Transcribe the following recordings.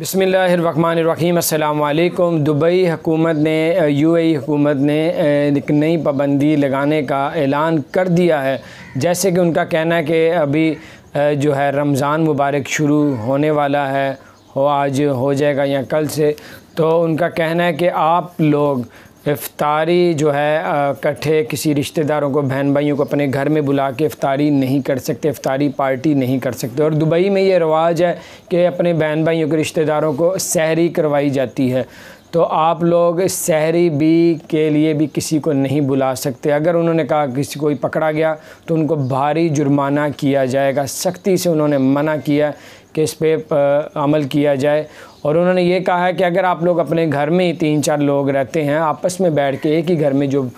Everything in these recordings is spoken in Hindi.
बसमीम अल्लाम दुबई हुकूमत ने यूएई हुकूमत ने एक नई पाबंदी लगाने का ऐलान कर दिया है जैसे कि उनका कहना है कि अभी जो है रमज़ान मुबारक शुरू होने वाला है हो आज हो जाएगा या कल से तो उनका कहना है कि आप लोग इफ्तारी जो है इकट्ठे किसी रिश्तेदारों को बहन भाइयों को अपने घर में बुला के इफ्तारी नहीं कर सकते इफ्तारी पार्टी नहीं कर सकते और दुबई में ये रवाज है कि अपने बहन भाइयों के रिश्तेदारों को सहरी करवाई जाती है तो आप लोग सहरी भी के लिए भी किसी को नहीं बुला सकते अगर उन्होंने कहा किसी को पकड़ा गया तो उनको भारी जुर्माना किया जाएगा सख्ती से उन्होंने मना किया कि इस पर अमल किया जाए और उन्होंने ये कहा है कि अगर आप लोग अपने घर में ही तीन चार लोग रहते हैं आपस में बैठ के एक ही घर में जो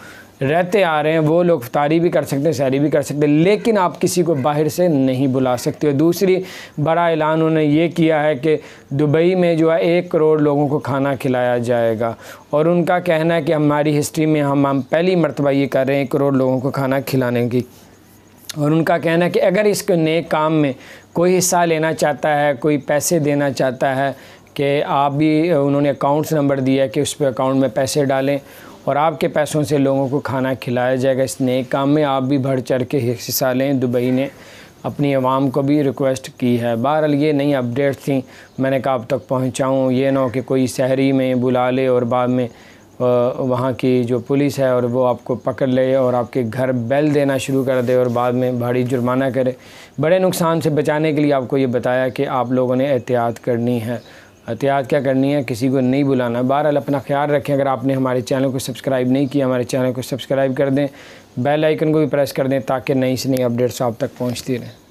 रहते आ रहे हैं वो लोग तारी भी कर सकते हैं सैरी भी कर सकते हैं लेकिन आप किसी को बाहर से नहीं बुला सकते हो दूसरी बड़ा ऐलान उन्होंने ये किया है कि दुबई में जो है एक करोड़ लोगों को खाना खिलाया जाएगा और उनका कहना है कि हमारी हिस्ट्री में हम हम पहली मरतबा ये कर रहे हैं एक करोड़ लोगों को खाना खिलाने की और उनका कहना है कि अगर इस नेक काम में कोई हिस्सा लेना चाहता है कोई पैसे देना चाहता है कि आप भी उन्होंने अकाउंट्स नंबर दिया कि उस पर अकाउंट में पैसे डालें और आपके पैसों से लोगों को खाना खिलाया जाएगा इस नए काम में आप भी बढ़ चढ़ के हिस्सा लें दुबई ने अपनी आवाम को भी रिक्वेस्ट की है बहरहाल ये नई अपडेट थी मैंने कहा अब तक पहुँचाऊँ ये ना हो कि कोई शहरी में बुला ले और बाद में वहाँ की जो पुलिस है और वो आपको पकड़ ले और आपके घर बेल देना शुरू कर दे और बाद में भारी जुर्माना करे बड़े नुकसान से बचाने के लिए आपको ये बताया कि आप लोगों ने एहतियात करनी है एहतियात क्या करनी है किसी को नहीं बुलाना बहरहाल अपना ख्याल रखें अगर आपने हमारे चैनल को सब्सक्राइब नहीं किया हमारे चैनल को सब्सक्राइब कर दें बेल आइकन को भी प्रेस कर दें ताकि नई से नई अपडेट्स आप तक पहुँचती रहें